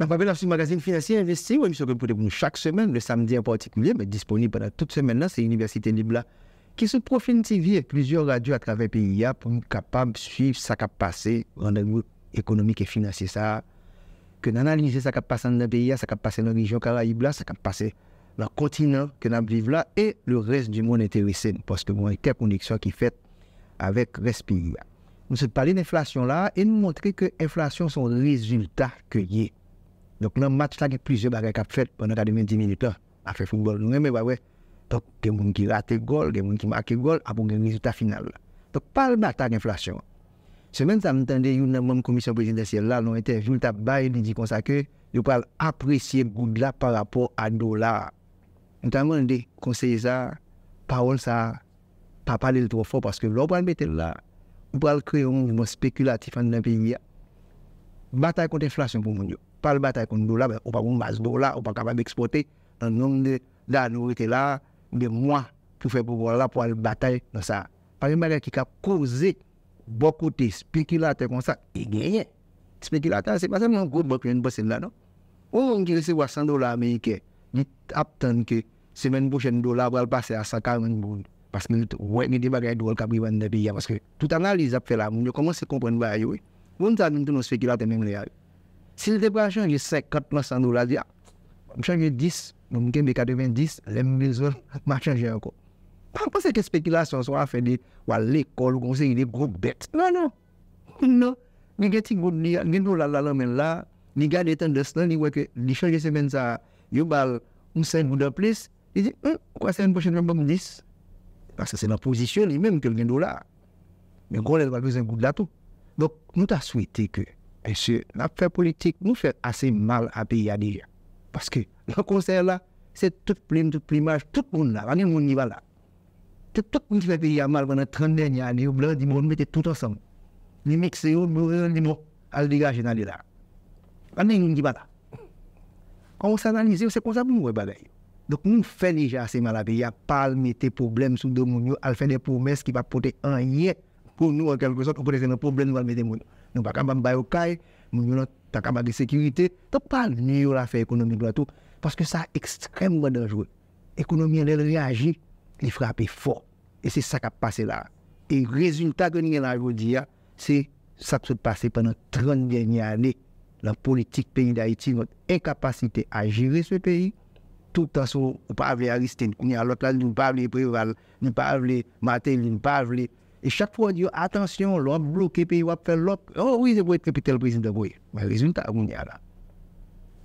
un magazine financier investi, que chaque semaine, le samedi en particulier, mais disponible pendant toute semaine là, c'est Université Libla, qui se profile TV et plusieurs radios à travers le pays pour être capable de suivre ce qui a passé, rendez-vous économique et financier ça, que d'analyser ce qui a passé dans le pays, ce qui a passé dans la région Caraïbe ce qui a passé dans le continent que nous vivons là et le reste du monde intéressé parce que nous avons quelques connexions qui fait avec le reste pays. Nous avons parlé d'inflation là et nous montrer que l'inflation, est un résultat cueilli. Dok nan mat la gen plize bagay kap fet bonan kade 20 minit la, afe foun bol nou reme ba we, tok gen moun ki rate gol, gen moun ki make gol, apon gen rizuta final la. Tok pal bata gen flasyon. Se men sa mtande yon nan moun komisyon prezintasyen la, nan ete joul tabay, ninji konsake, yon pal apresye goud la par rapport a dolar. Mtande mwen dey, konseye sa, paol sa, pa pal el tro fo, paske lò pral metel la, ou pral kre yon moun spekulatif an nan pe yon ya. Bata yon konti flasyon pou moun yo. pa al batay kon do la, ou pa wou mbaz do la, ou pa kapab ekspote, nan yon de danou ite la, de mwa, pou fè pou wala pou al batay, nan sa. Pari mbare ki ka kouzit, bokouti spekilatè kon sa, e genye. Spekilatè, se pasè mwen kouz bòkjen posen la, no? Ou yon ki resi wasan do la, me ike, ni aptan ke semen pòchen do la wèl pase a sakar mwen, pas men yon te wèk mwen te bagay do la kapi wan de biya, paske tout analize ap fè la, mwen yon komanse kompon vay yoy, mwen sa mwen toun nou spekilatè mwen mwen yoy Si l deprasyon ah, je 5, 4, 9, 100 dola, di a, m chanje 10, m genbe kadeven 10, lèm m lèzol, m a chanje anko. Panpon se ke spekilasyon so a fèdi wale ekol ou kon se yi de grok bet. Nan nan, nan, m genkè ti goun li a, genkè do la la la men la, ni gade etan de slan, ni wè ke li chanje se men sa, yo bal, m sen m ou de ples, di di, m kwa se yon pochè nan m bom 10? Paske se nan pozisyon li, menm ke genkè do la. Men kon lèz wak wèzèm goud E se nap fe politik nou fe ase mal api ya dija. Paske nou konsey la, se tout plim, tout plimaj, tout moun la, ane moun njiva la. Tout moun ki fe api ya mal vwene 30 den ya, ane yo blan di moun mette tout ansan. Ni mèk se yo, moun ane moun, al diga jenade la. Ane moun njiva la. Kwan wos analize, wos se konsey moun wè bade. Dok moun fe lija ase mal api ya, pal mette problem sou do moun yo, al fène promes ki pa pote anye. Poun nou ankele pwesot, anpote se nan problem nou al mette moun yo. Nou pa kama mbayokay, mwen yo nou ta kama de sekurite, to pal ni yo la fe ekonomik la tou, paske sa ekstrem wad anjwe. Ekonomik lèl reajik, li frapi fò, e se sa ka pase la. E rezultat geni lèl anjwe di ya, se sa k se pase penan 30 geni anè, la politik peyi d'Haïti, nout enkapasite a jire se peyi, tout anso ou pa avlè Aristène, kouni alot la, nou pa avlè Préval, nou pa avlè Matel, nou pa avlè... E chak fwa diyo, atansyon, lòp blokèpè yòp fè lòp, o, ou yè pou yè trepitèl pwèzintè pou yè. Mwen rejunta, ou yè la.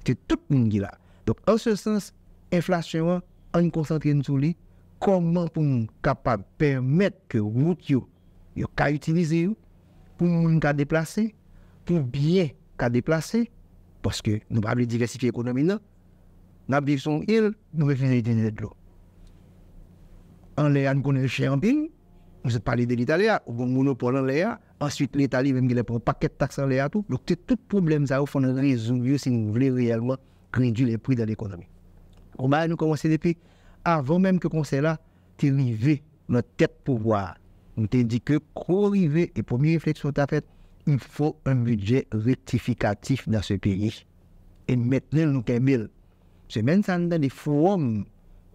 Tè tup mwen gila. Dok, an se sens, enflasyon an koncentre noutou li, koman pou mwen kapab pèrmèt ke wout yò, yò ka utilize yò, pou mwen ka deplase, pou biye ka deplase, poske nou pa blè diversifi ekonomi nan, nan biv son il, nou ve fè nè denè drò. An lè an konè chè anpil, Vous a parlé de l'Italie, au bon monopole en l'air. Ensuite, l'Italie, même qu'il a un paquet de taxes en l'air, tout. Donc, tout problème, ça, il faut résoudre si vous voulez réellement réduire les prix dans l'économie. On va nous commencer depuis avant même que le conseil là, t'es arrivé notre tête pouvoir. On t'a dit que pour arriver, et première réflexion que faites, il faut un budget rectificatif dans ce pays. Et maintenant, nous avons C'est même ça, dans les forums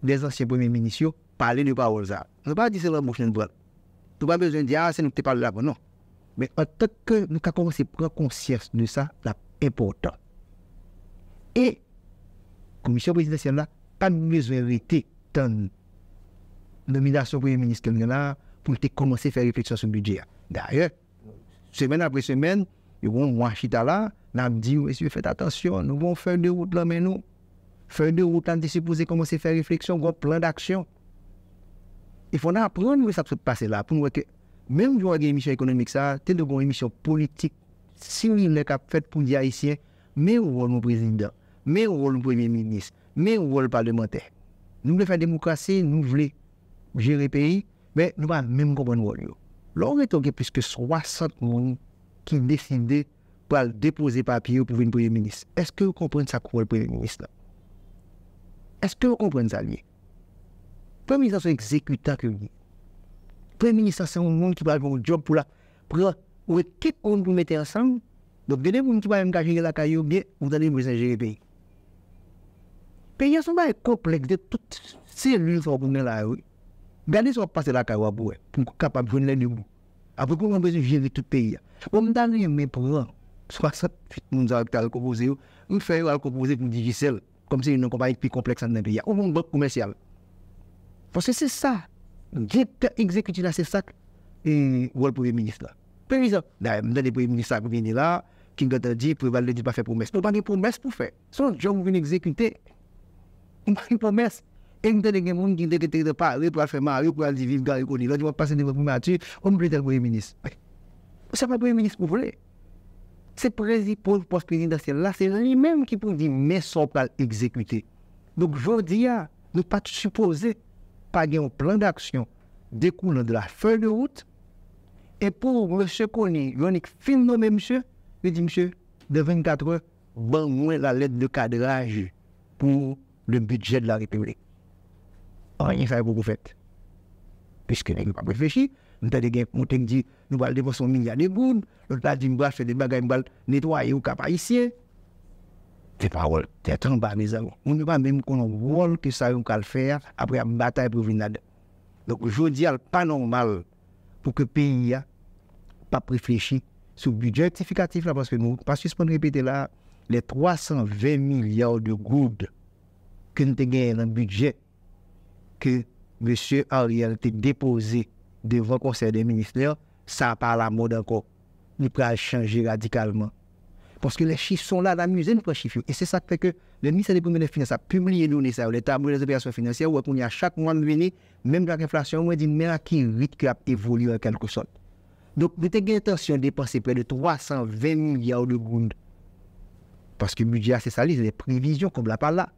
des anciens premiers ministres, parler de paroles. Je ne pas dire que c'est la prochaine boîte. Tou pa bezwen di a, ah, se nou te pale non. la bonon. Men, an tot ke nou ka konwen se prekonsers nou sa, la impotant. E, komisyon prezintasyon la, pa nou bezwen rete tan nominasyon prezintasyon meniskel gen la, pou te komanse fè refleksyon sou budget a. D'ayot, semen apre semen, yon wanshi ta la, nan di, wensi fète atensyon, nou wons fèr de wout lomen nou, fèr de wout an te sepose komanse fè refleksyon, wons plan d'aksyon. E fwona apren nou e sap se pase la pou nou weke menm jou a gen emisyon ekonomik sa, ten nou gen emisyon politik, si ou li le kap fet pou di a yisyen, men ou wol moun prezident, men ou wol moun premier ministre, men ou wol parlamenter. Nou wle fè demokrasi, nou wle jere peyi, men nou pa menm konpren wol yo. Lou re toke pwiske 60 moun ki n desende pou al depoze papye ou pou vin premier ministre. Eske ou kompren sa kou wol premier ministre la? Eske ou kompren sa liye? Premier ministre, c'est exécutant que vous Premier ministre, c'est un monde qui va avoir un job pour la. Pour ou quelqu'un que vous mettez ensemble. Donc, dès vous qui va engager la caillou, bien, vous allez vous gérer le pays. Le Pays, c'est un complexe de toutes cellules qui sont là. Regardez ce qu'on dans la caillou pour être capable de joindre les debout. Après, comment on peut gérer tout le pays On me donne mes parents, 68 personnes qui ont composé, on fait composer pour Digicel, comme c'est une compagnie plus complexe dans le pays, ou une banque commerciale. Parce que c'est ça, directeur exécutif là, c'est ça et le Premier ministre là. Par exemple, dans les premiers ministres qui viennent là, qui ont dit, pour ne pas faire promesse. a pas de promesse pour faire. Son job vient exécuter. il n'y a pas de promesses. Et nous avons des gens qui ont été de Paris pour faire marrer, pour aller vivre, dans les connu. Là, nous passer des primatures, on peut être Premier ministre. n'est pas le Premier ministre vous voulez. C'est président pour le poste présidentiel là, c'est lui-même qui peut dire, mais sans pas exécuter. Donc, je dis, ah, nous pas supposer pa gen ou plan d'aksyon dekoun an de la fèl de route, e pou mwen se koni yonik fin nomè msè, li di msè, de 24 h, ban mwen la led de kadraj pou le budget de la republike. Or, ah, yon fèl pou kou fèt. Piske nè yon pa brefèchi, mwen te di gen, mwen te di, nou bal devoson min ya deboun, nou ta di mbra se de bagay mbal netwaye ou kapayisyen, Te parol, te tromba mizan. Moun ne pa mèm konon wol ki sa yon kal fèr apre yon bata eprovinade. Donc, joun di al pa normal pou ke peyi a pa preflèchi sou budget ifikatif la. Pas wè se moun repète la, le 320 milyard de goud kè n te gen yon budget ke mè sè an realite depose devan konser de ministè, sa pa la mode anko. Ni prè a chanje radicalman. Parce que les chiffres sont là, la musée nous prend chiffres. Et c'est ça qui fait que le ministère des Premières Finances a publié nous, ça, le tableau des opérations financières, où on y a chaque mois de l'année, même avec l'inflation, on dit, mais à qui rythme qui a évolué en quelque sorte. Donc, nous avons l'intention de dépenser près de 320 milliards de gouttes. Parce que le budget, c'est ça, les prévisions comme la pas là.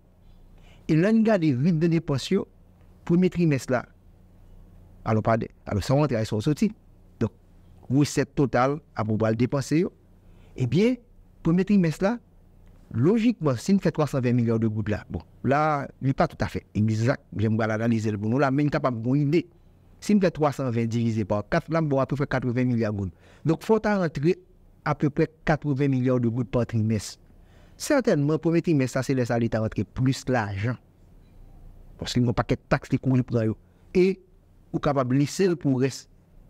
Et là, nous avons les rythmes de dépenses, le trimestre là. Alors, ça alors, sans rentrer, sort. Donc, vous, Donc, recette totale à pouvoir dépenser. Eh bien, Pou mè trimès la, logikman, si mè fè 320 milyon de gout la, bon, la, li pa tout bon, a fè. I mè zak, jè mou gwa la nanizele pou nou la, mè mè n kapab bon, i mè. Si mè 320 dirize pa, kap la mbo apou fè 80 milyon gout. Donk fò ta rentre apou fè 80 milyon de gout pa trimès. Certainman, pou mè trimès sa se lè sa li ta rentre plus la ajan. Pou sè mè mwen pa kè tax li kou yon pou rayon. E, ou kapab li sel pou res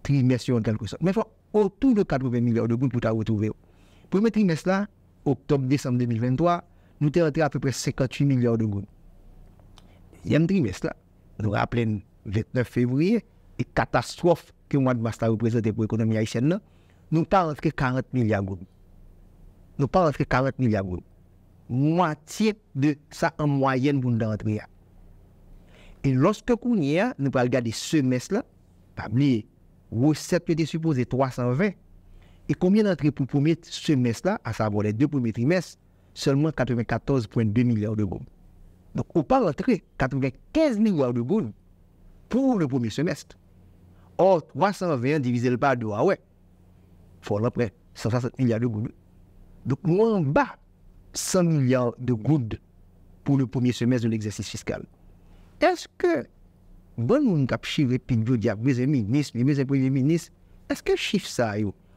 trimès yon tel kousan. Men fò, ou tou le 80 milyon de gout pou ta retrouve yo. Pweme trimes la, oktob-desem 2023, nou te rentre apèpè 58 milyard de goun. Yem trimes la, nou rappelèn 29 fevriye, e katastrof ke mwad mwast la reprezentè pou ekonomi a y chen la, nou pa rentre 40 milyard goun. Nou pa rentre 40 milyard goun. Mwantyè de sa anmwayen pou nou de rentre ya. E loske kounye ya, nou pal gade semes la, tabli, wosèp yote supose 320, Et combien d'entrées pour le premier semestre-là, à savoir les deux premiers trimestres, seulement 94,2 milliards de gouttes. Donc, on parle d'entrée 95 milliards de gouttes pour le premier semestre. Or, 320 divisé par 2, ah ouais, faut près, 160 milliards de gouttes. Donc, nous en bas 100 milliards de gouttes pour le premier semestre de l'exercice fiscal. Est-ce que, bon, nous avons chiffré, puis nous avons dit, mes ministres, mes premiers ministres, est-ce que chiffre ça,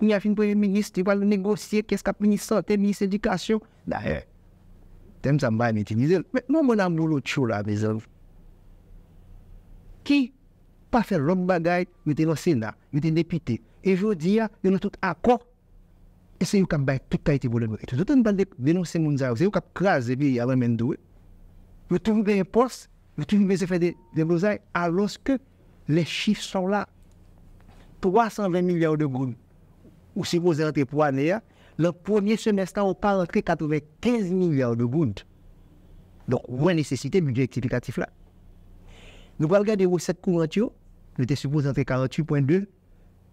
Ni a fin pou yon minist, yon wale negosye, kes kap yon nisote, minist edikasyon. Da he, tem sa mba yon iti vizel. Mwen mwen am nou lout chou la vizel. Ki pa fe lomba gayt, yon teno sena, yon ten depite. E jodi ya, yon nou tout akwa. E se yon kan bayt tout kayt yon volen mwen. E toutan bal dek denonsen moun zay, se yon kap kras debi yon remen dwe. Yon tou mwen de repos, yon tou mwen mwen zephe de vlozay, alos ke le chif son la 320 milyar de groum. ou vous rentrer pour l'année, le premier semestre, on pas rentré 95 milliards de gouttes. Donc, on a nécessité budget rectificatif là. Nous allons regarder recettes courantes, nous était supposés rentrer 48,2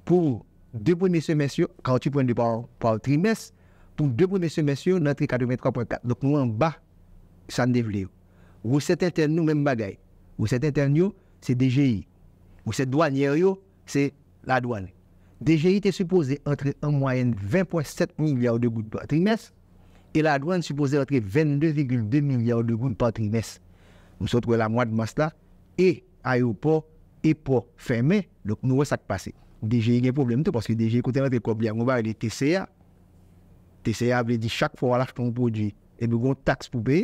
pour deux premiers semestres, 48,2 par, trimestre, pour deux premiers semestres, nous entre 83,4. Donc, nous en bas, ça ne développe. Recettes internes, nous, même bagaille. Recettes internes, c'est DGI. Recettes douanières, c'est la douane. Deje ite supose entre en moyenne 20.7 milyar de goun patrimes e la adwane supose entre 22.2 milyar de goun patrimes. Moussot wè la mwad mwast la e ayopor e po ferme, lòk nou wè sa te pase. Deje y gen probleme te, pwoske deje y konten wè te koblyan, moun wè wè de TCA. TCA wè di chak fò wè lach ton pwou di, e mwè goun taks pou pe,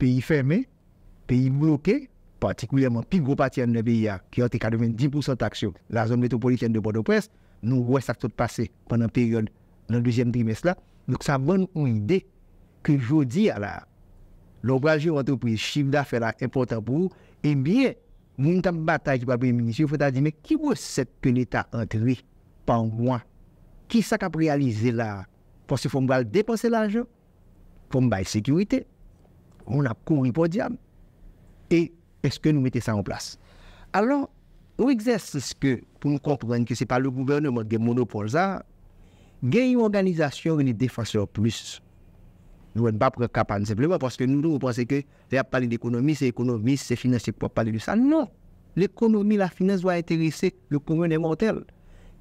pe y ferme, pe y mwou loke, patikouyèman pi gwo pati an ne bi ya ki an te kadoumen 10% taksyon la zon metropolitian de Bodo Pres nou wè sak tout pase pen an peryon nan 2e trimès la lòk sa mwen ou y de ki jodi ala lòbrajè ou antoprizi chiv la fè eh la impotant pou e mbiye mwen tan bataj wapen minisyon fote a di me ki wè set pen etat antenwi pan wan ki sa kap realize la porsi fòm wal depose l'anjou fòm bay sekurite woun ap kon y podiam e Eske nou mette sa an plas? Alors, ou exersiske, pou nou kontrenke se pa lou gouverne, mwen gen monopolza, gen yon organizasyon yon defanseur plus. Nou en pa prekapan, sepleman, poske nou nou ou penseke, se ap pale l'ekonomi, se ekonomi, se finance, se pa pale l'usan. Non, l'ekonomi, la finance, waj etere se, lou koumen en motel.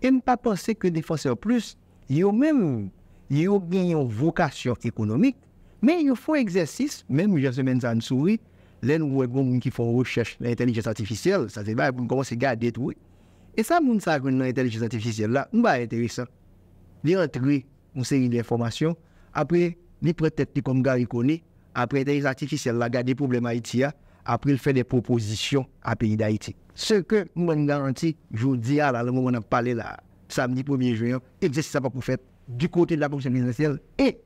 En pa penseke defanseur plus, yo men, yo gen yon vokasyon ekonomik, men yo fwe exersis, men mwen jase men zan souri, Lè nou wèk bon moun ki fòn wèk chèche l'intellijens artificiel, sa zè bè pou mwen komanse gade et wè. E sa moun sa akwen nan intellijens artificiel la, mwen ba etere sa. Li rentre li moun seri lè informasyon, apre li pretet li kom gare ikone, apre intellijens artificiel la gade probleme Haiti ya, apre li fè de proposisyon apè yi d'Haiti. Se ke mwen garanti joudi ala lè moun wè nan pale la, samdi 1e juyon, ek zè si sa pa pou fèt, du kote lè la proposisyon l'intellijens artificiel, e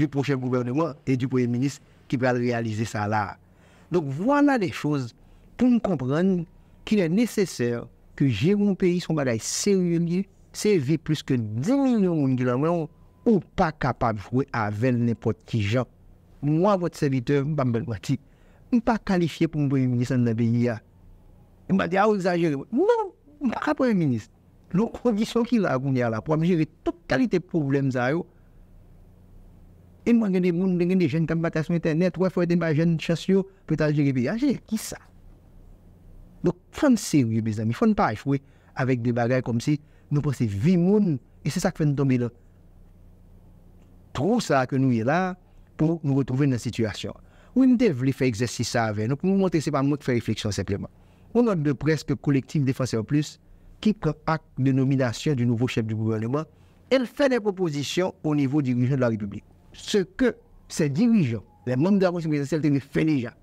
du pochèm gouvernement et du pochèm minis ki prèl réalize sa la a. Donc voilà les choses pour me comprendre qu'il est nécessaire que j'ai un Pays son bagage sérieux, c'est plus que 10 millions de gens ou pas capable de jouer avec n'importe qui Moi, votre serviteur, je ne suis pas qualifié pour premier ministre dans la pays. Je ne suis ah, vous exagérez. Non, je ne suis pas premier ministre. Les conditions qu'il a pour gérer toute qualité de problèmes, et moi, je des gens qui ont battu sur Internet, trois fois, des jeunes chassiers, peut-être les j'ai qui ça Donc, il faut sérieux, mes amis, il faut pas échouer avec des bagages comme si nous pensions vie monde, et c'est ça qui fait nous tomber là. Tout ça que nous y là pour nous retrouver dans la situation. Oui, nous devons faire exercice ça avec nous, pour monter montrer, ce n'est pas moi qui fais réflexion simplement. On a de presque collectif en plus qui prend acte de nomination du nouveau chef du gouvernement, elle fait des propositions au niveau du dirigeant de la République. Se ke se dirijan, le moun de avansi mwen se selte ni fene jan,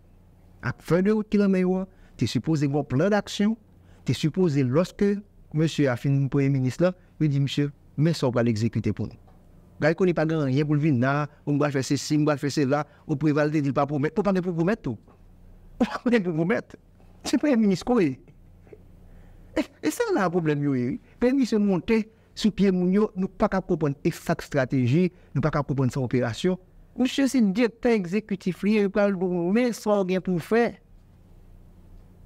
ap fene ou te kilan me yon, te supose yon plen d'aksyon, te supose loske monsye a fin pou yon minis la, yon di monsye, mè sa ou pa l'exekute pou nou. Gaye koni pa gen ryen pou l'vin nan, ou mwa ch fese si, mwa ch fese la, ou pou yon valde di l pa pou mè, pou pan de pou pou mè tou. Ou pa pou den pou pou mè, se pou yon minis kowe. E sa la pou blen yon yon, pe yon minis yon montè. Sou piye moun yo, nou pa kap kopon ek sak strategi, nou pa kap kopon sa operasyon. Moushe sin diye ta ekzekutifli, yo pa albou moun men, sa orgen pou fè.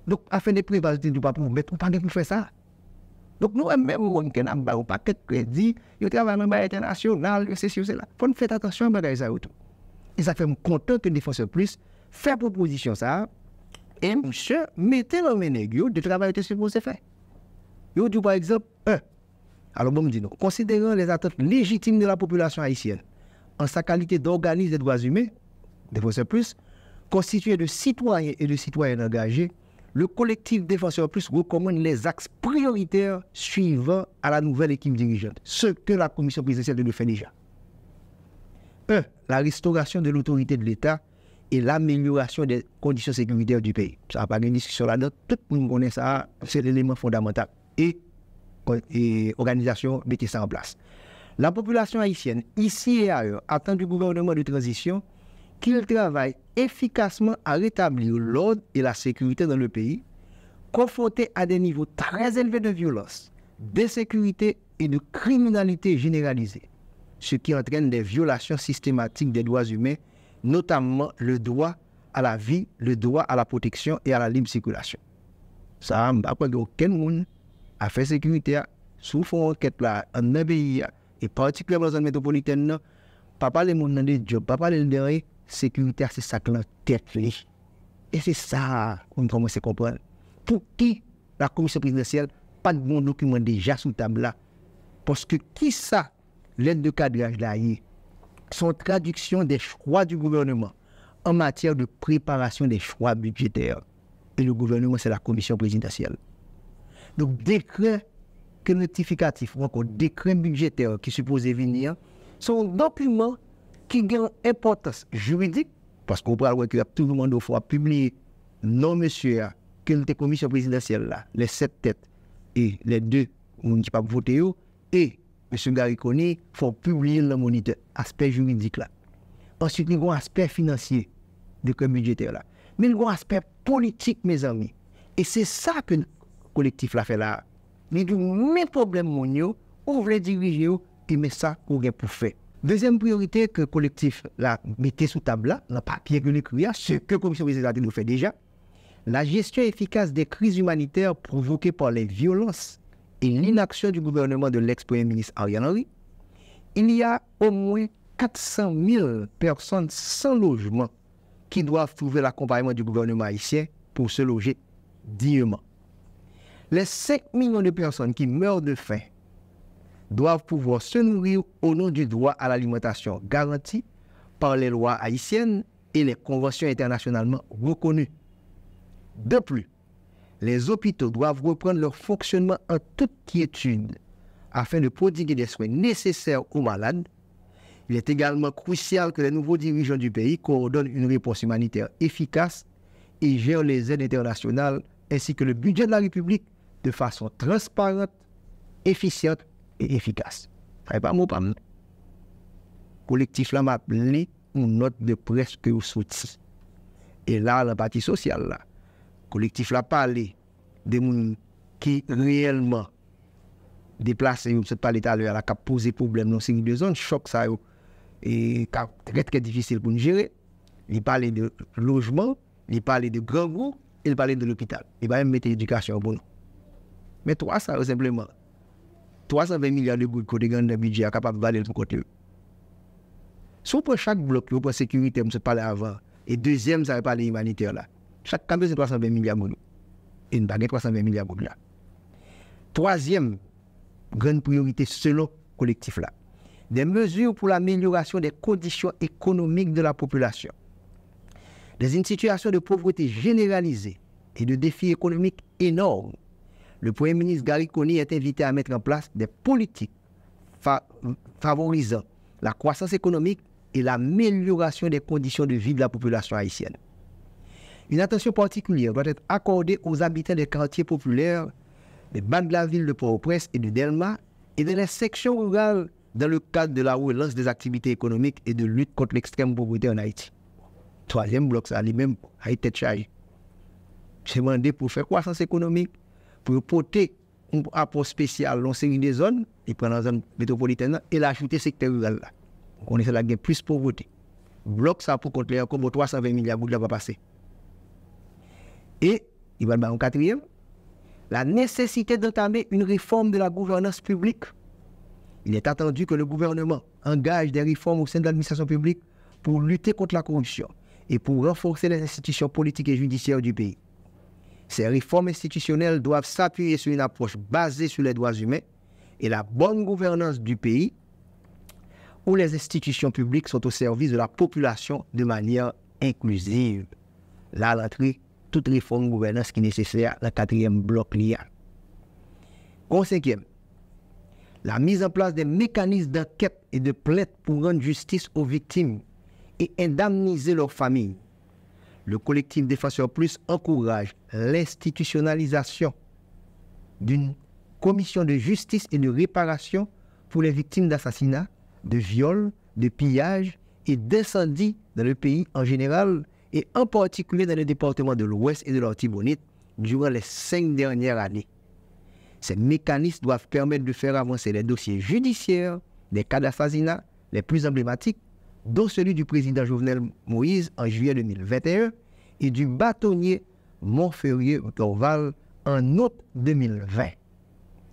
Dok, a fène prival di nou pa pou moun men, ou pa an gen pou fè sa. Dok nou emè moun mwen ken ambar ou paket kredi, yo travè an mwen a etenasyon, nal, yo se si ou se la. Fèn fè t'atasyon mwen reza outou. E zafè mou kontant ke nifon se plus, fè a proposisyon sa, e moushe metè lò mè neg yo, de travè etenasyon pou sè fè. Yo d'you pa ekzop Alors, bon, dis considérant les attentes légitimes de la population haïtienne en sa qualité d'organisme des droits humains, Défenseur Plus, constitué de citoyens et de citoyennes engagés, le collectif Défenseur Plus recommande les axes prioritaires suivants à la nouvelle équipe dirigeante, ce que la commission présidentielle de fait déjà. 1. La restauration de l'autorité de l'État et l'amélioration des conditions sécuritaires du pays. Ça n'a pas de discussion là-dedans. Tout le monde connaît ça. C'est l'élément fondamental. Et et organisation mettez ça en place. La population haïtienne, ici et ailleurs, attend du gouvernement de transition qu'il travaille efficacement à rétablir l'ordre et la sécurité dans le pays, confronté à des niveaux très élevés de violence, d'insécurité et de criminalité généralisée, ce qui entraîne des violations systématiques des droits humains, notamment le droit à la vie, le droit à la protection et à la libre circulation. Ça, je aucun monde affaires sécuritaires, sous fond enquête là, en un pays, et particulièrement dans la zone métropolitaine, papa, parler monde des pas sécurité, c'est ça que la tête Et c'est ça qu'on commence à comprendre. Pour qui la commission présidentielle pas de bon document déjà sous table là? Parce que qui ça, l'aide de cadrage là, son traduction des choix du gouvernement en matière de préparation des choix budgétaires. Et le gouvernement, c'est la commission présidentielle. Donk dekren, ke notifikatif, wakon dekren budgeter ki suppose vinir, son dopliman ki gen importans juridik, pas kon pral wakil ap tou nomando fwa publye, non monsur, ke lte komisyon prezidentsel la, le 7 tèt, e le 2, moun ti pa pote yo, e monsur Garikoni fwa publye la monite, asper juridik la. Ansyt, ni gwen asper finansye dekren budgeter la, mi gwen asper politik, me zami, e se sa ke nou. collectif la fait là. Mais du mes problèmes yo, on veut diriger et mais ça pour faire. Deuxième priorité que collectif la mette sous table là, le papier que l'écrit ce que la commission des nous fait déjà, la gestion efficace des crises humanitaires provoquées par les violences et l'inaction du gouvernement de l'ex-premier ministre Ariane Henry. Il y a au moins 400 000 personnes sans logement qui doivent trouver l'accompagnement du gouvernement haïtien pour se loger dignement les 5 millions de personnes qui meurent de faim doivent pouvoir se nourrir au nom du droit à l'alimentation garanti par les lois haïtiennes et les conventions internationalement reconnues. De plus, les hôpitaux doivent reprendre leur fonctionnement en toute quiétude afin de prodiguer des soins nécessaires aux malades. Il est également crucial que les nouveaux dirigeants du pays coordonnent une réponse humanitaire efficace et gèrent les aides internationales ainsi que le budget de la République de fason transparente, efisyente, e efikase. Faye pa mou pa mnen. Kolektif la m ap li, m not de preske ou souti. E la, la pati sosyal la, kolektif la pale, de moun ki reyelman deplase yon se pale talwe, la ka pose probleme, non sing de zon, chok sa yon, e ka retke difisil pou n jire, li pale de lojman, li pale de gran gro, e pale de l'opital. E ba m mette yon edukasyon pou nou. Mais trois ça, simplement. 320 milliards de gouttes côté budget capable de valer pour côté. Si pour chaque bloc, pour la sécurité, on se parlait avant. Et deuxième, ça va parler humanitaire là. Chaque camp, c'est 320 milliards de nous. Et bague 320 milliards de là. Troisième, grande priorité selon collectif là. Des mesures pour l'amélioration des conditions économiques de la population. Dans une situation de pauvreté généralisée et de défis économiques énormes, le Premier ministre garikoni est invité à mettre en place des politiques favorisant la croissance économique et l'amélioration des conditions de vie de la population haïtienne. Une attention particulière doit être accordée aux habitants des quartiers populaires, des bancs de la ville de Port-au-Prince et de Delma et de la section rurale dans le cadre de la relance des activités économiques et de lutte contre l'extrême pauvreté en Haïti. Troisième bloc, ça lui-même Haïti été demandé pour faire croissance économique, pour porter un apport spécial dans série des zones, et prend la zone métropolitaine et l'ajouter secteur rural là. On essaie de plus pour pauvreté. Bloque ça pour compter comme 320 milliards de va passer. Et, il va en quatrième, la nécessité d'entamer une réforme de la gouvernance publique. Il est attendu que le gouvernement engage des réformes au sein de l'administration publique pour lutter contre la corruption et pour renforcer les institutions politiques et judiciaires du pays. Ces réformes institutionnelles doivent s'appuyer sur une approche basée sur les droits humains et la bonne gouvernance du pays où les institutions publiques sont au service de la population de manière inclusive. Là, l'entrée, toute réforme de gouvernance qui est nécessaire, le quatrième bloc lié. Au cinquième, la mise en place des mécanismes d'enquête et de plainte pour rendre justice aux victimes et indemniser leurs familles le collectif Défenseur Plus encourage l'institutionnalisation d'une commission de justice et de réparation pour les victimes d'assassinats, de viols, de pillages et d'incendies dans le pays en général et en particulier dans les départements de l'Ouest et de l'Antibonite durant les cinq dernières années. Ces mécanismes doivent permettre de faire avancer les dossiers judiciaires des cas d'assassinat les plus emblématiques dont celui du président Jovenel Moïse en juillet 2021 et du bâtonnier Montferrier Corval en août 2020.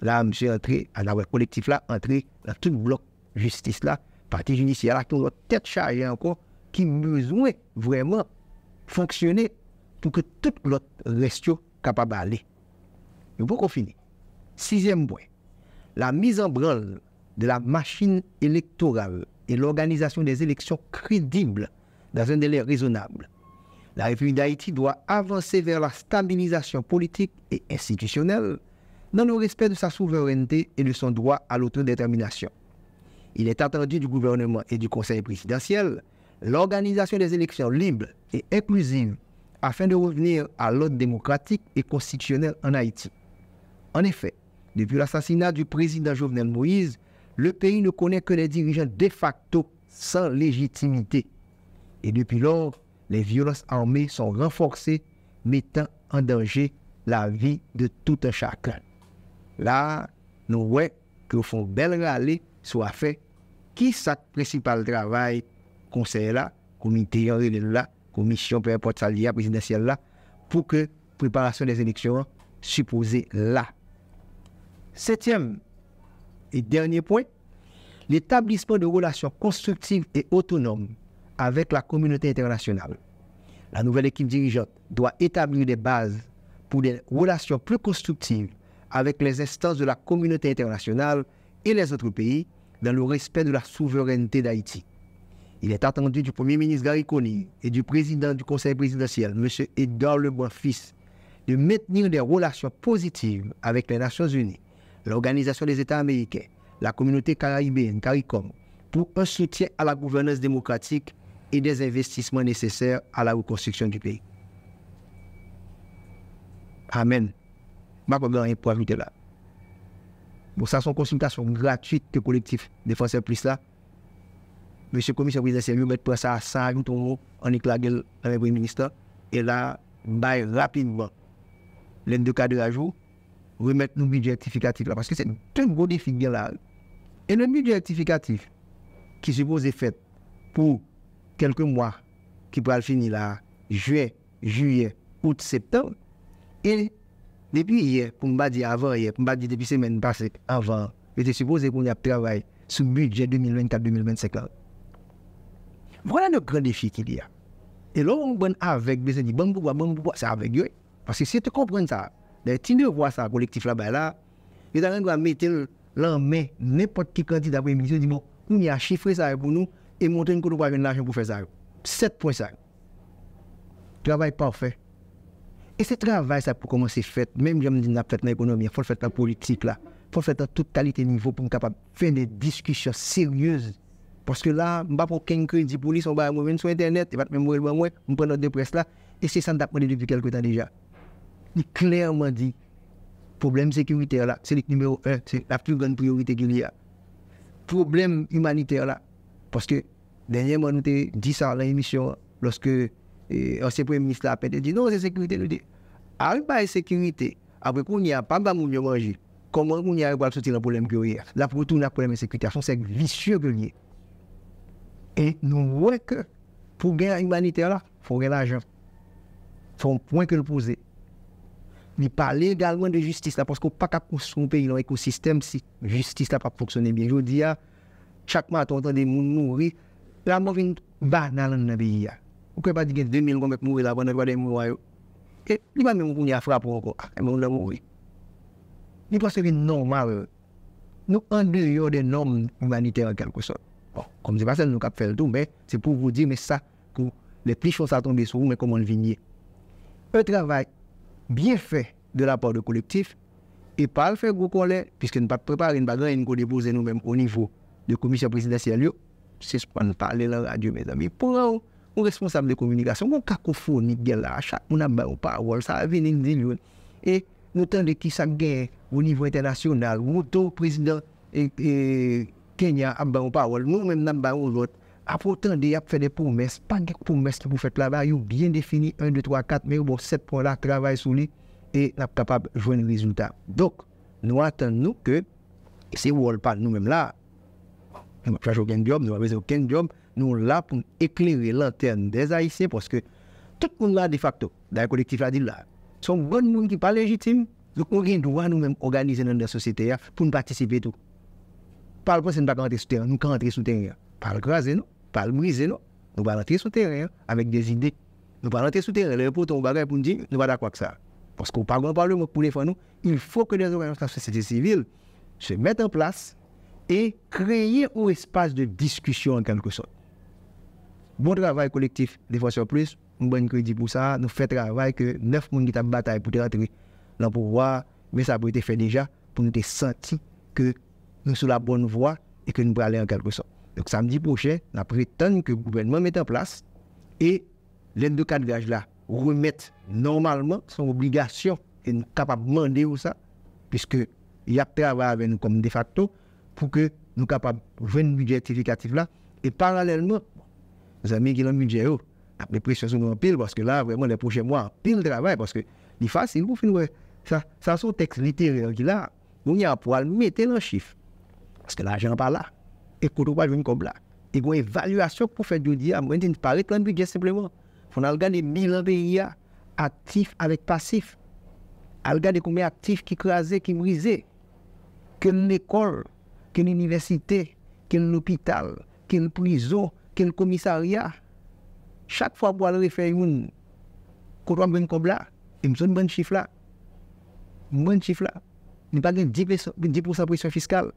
Là, suis entré, à la collectif là, entré dans tout le bloc justice là, partie judiciaire là, qui ont tête chargée encore, qui besoin vraiment fonctionner pour que tout l'autre reste capable d'aller. Mais pour qu'on sixième point, la mise en branle de la machine électorale et l'organisation des élections crédibles dans un délai raisonnable. La République d'Haïti doit avancer vers la stabilisation politique et institutionnelle dans le respect de sa souveraineté et de son droit à l'autodétermination. Il est attendu du gouvernement et du Conseil présidentiel l'organisation des élections libres et inclusives afin de revenir à l'ordre démocratique et constitutionnel en Haïti. En effet, depuis l'assassinat du président Jovenel Moïse, le pays ne connaît que des dirigeants de facto sans légitimité. Et depuis lors, les violences armées sont renforcées, mettant en danger la vie de tout un chacun. Là, nous voyons que font belle râler soit fait qui sa principal travail conseil là, comité là, commission peu importe présidentielle là pour que préparation des élections supposée là. Septième et dernier point, l'établissement de relations constructives et autonomes avec la communauté internationale. La nouvelle équipe dirigeante doit établir des bases pour des relations plus constructives avec les instances de la communauté internationale et les autres pays dans le respect de la souveraineté d'Haïti. Il est attendu du Premier ministre Gary et du président du Conseil présidentiel, M. Edouard lebois fils de maintenir des relations positives avec les Nations Unies, l'Organisation des États américains, la communauté caribéenne, CARICOM, pour un soutien à la gouvernance démocratique et des investissements nécessaires à la reconstruction du pays. Amen. Ma ne rien pour ajouter là. Bon, ça, c'est une consultation gratuite que collectif Défenseur Plus là. Monsieur le commissaire présidentiel, vous mettez ça à 100 euros en éclatant avec le Premier ministre. Et là, bail rapidement. L'un de la jour, remettre nos budgets rectificatifs là. Parce que c'est un gros défi bien là. Et le budget rectificatif qui suppose être fait pour quelques mois qui pourra finir là, juin, juillet, août, septembre, et depuis hier, pour me dire avant hier, pour me dire depuis semaine passée, avant, j'étais supposé qu'on y a travaillé sur le budget 2024-2025 Voilà le grand défi qu'il y a. Et là, on est avec, on dit, avec, c'est avec Parce que si tu comprends ça, De ti nou wwa sa kolektif la bay la, yo e tan an gwa metel lan men, nepot ki kanti dapwe mizyo, di moun, bon, moun mi a chifre sa a pou nou, e moun ten kou nou wwa gen l'ajon pou fe sa a. Set pwensan. Trabay pa wfe. E se travay sa pou koman se fet, men mou jaman di na fet nan ekonomi, fòl fet nan politik la, fòl fet nan toutalite nivou pou m kapab feyne diskwisyon seryyez, pwoske la, mba pou ken kredi polis, mba mwen mwen sou internet, mwen mwen mwen mwen mwen mwen mwen mwen mwen mwen mwen mwen mwen m il clairement dit problème sécuritaire là, c'est le numéro un, c'est la plus grande priorité qu'il y a. Problème humanitaire là, parce que dernièrement, on avons dit ça à l'émission, lorsque l'ancien eh, Premier ministre a dit non, c'est sécurité. Nous dit, arrive pas sécurité, après qu'on n'y a pas de manger, comment on y à pas sortir le problème qu'il y a Là, pour tout, le problème de sécurité, c'est vicieux qu'il y a. Et nous voyons que pour gagner humanitaire là, il faut gagner l'argent. C'est un point que nous posons. Ni pale egalwen de jistis non, la, posko pa kap kousoun peyi loun ekosistem si jistis la pa pwoksonen biye. Jou di ya, chakman ato otan de moun mouri, la moun vin ba nan nan beyi ya. Ou kwe pa digen 2000 gom ek mouri la, moun akwa de mou ayo. E, li ba moun moun ya frap wako, akè moun la mouri. Ni poske vi normal, nou ande yo de norm moun kouvanitè al kel kouson. Bon, kom zi pasel nou kap fel tou, me, se pou vou di me sa, kou le pli chos a tombe sou, me kou moun vinye. E travay, biye fe de la por de kolektif e par fe gwo kon le piske n pa prepari n pa gran yon ko depoze nou men o nivou de komisyon prezidential yo se spwa n pale la radyo me zami pou ra ou, ou responsable de komunikasyon moun kakou founi gel la a chak moun aban ou pa awol, sa avini n zil yon e nou tan de ki sa gen ou nivou internasyonal, moun tou prezident kenya aban ou pa awol moun mèm nan aban ou lot apotan di ap fè de poumès, pa ngek poumès ki mou fèt la ba, yon bien defini, 1, 2, 3, 4, mè yon bon 7 pon la travay sou li, e ap kapab jouni rezuntat. Dok, nou atan nou ke, se wòl pan nou mèm la, mè m ap fèj ouken job, nou ap fèj ouken job, nou la poum ekleri lanterne desa isè, poske, tout moun la de facto, da yon kolektif la di bon la, son moun moun ki pa lejitim, lòk moun rin dwa nou mèm organizen nan den sosete ya, poum patisipe tou. Palpon se mba kante pas le briser, non. Nous allons rentrer sur le terrain hein, avec des idées. Nous allons rentrer sur le terrain, les pour ton bagage pour nous dire, nous pas d'accord que ça. Parce qu'on parle pas le pour les faire Il faut que les organisations de la société civile se mettent en place et créer un espace de discussion en quelque sorte. Bon travail collectif, des fois sur plus, un bon crédit pour ça. Nous faisons travail que neuf personnes qui ont bataille pour rentrer dans le pouvoir, mais ça a été fait déjà pour nous sentir que nous sommes sur la bonne voie et que nous pouvons aller en quelque sorte. Donc samedi prochain, on prétend que le gouvernement mette en place et l'aide de cadrage là remette normalement son obligation et nous capables de demander ça, puisque il y a travail avec nous comme de facto pour que nous capables de faire un budget significatif. là. Et parallèlement, nos amis qui ont un budget, oh, ah, les pressions sont en pile parce que là, vraiment, les prochains mois, pile travail parce que c'est facile pour finir. Ça, ça, c'est un texte littéraire qui là, nous y a pour mettre un chiffre. Parce que l'argent n'est pas là. e koto wajwen kobla. E gwen evalüasyon pou fè doudiya, mwen di niparek lan bi jesepleman, fon algan de milan de iya, aktif avèk pasif, algan de koumè aktif ki krasè, ki mrizè, ken l'ekol, ken l'université, ken l'hôpital, ken l'priso, ken l'komisariya. Chak fwa pou alre fè yon, koto wajwen kobla, e mson mwen chifla. Mwen chifla. Nipa gen 10% pwiswa fiskal.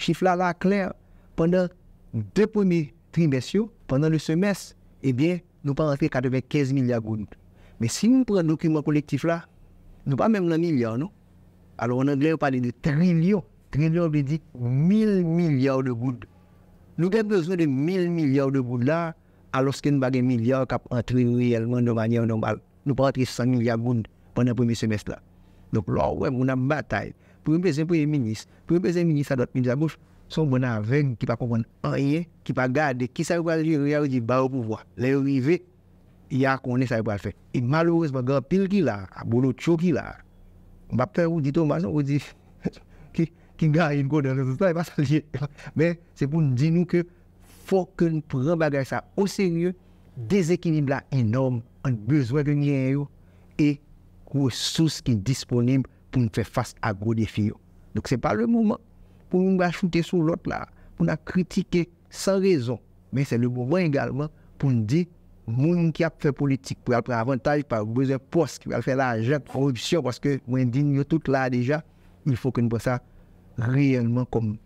Chifla la akler, pendant deux premiers trimestres, pendant le semestre, eh bien, nous pas rentrer 95 milliards de gouttes. Mais si nous prenons le document collectif là, nous pas même un milliard, non Alors en anglais, on parle de trillions. Trillions, on dit 1000 milliards de gouttes. Nous avons besoin de 1000 milliards de gouttes là, alors que nous avons un milliard qui entrent réellement de manière normale. Nous pas entrer 100 milliards de gouttes pendant le premier semestre là. Donc là, ouais, on a une bataille. Pour un premier ministre, pour un premier ministre, à d'autres ministres à gauche, Son mwen a ven, ki pa kon mwen anye, ki pa gade, ki sa yon pwa liye riyan ou di ba ou pou vwa. Le ou yive, ya konen sa yon pwa fe. E malou res mwen gade pil ki la, a bolo tchou ki la. Mbapte ou ditou mwason ou di, ki nga yon kou de resou, la yon e pa sa liye. Men, se pou nou di nou ke fokoun pou ren bagay sa ou serye, dezekinib la enom, an bezwa genye yo, e kou souz ki disponib pou nou fe fast a go defi yo. Dok se pa le mouman. pour nous ajouter sur l'autre là, pour nous critiquer sans raison. Mais c'est le moment également pour nous dire, gens qui a fait politique, pour avoir avantage, par besoin de poste, qui va faire l'argent, corruption, parce que nous indignons tout là déjà, il faut que nous prenions ça réellement comme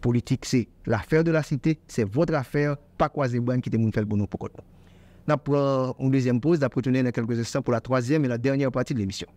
politique. C'est l'affaire de la cité, c'est votre affaire, pas quoi gens qui te fait pour nous. Pour nous prenons une deuxième pause, d'après dans quelques instants pour la troisième et la dernière partie de l'émission.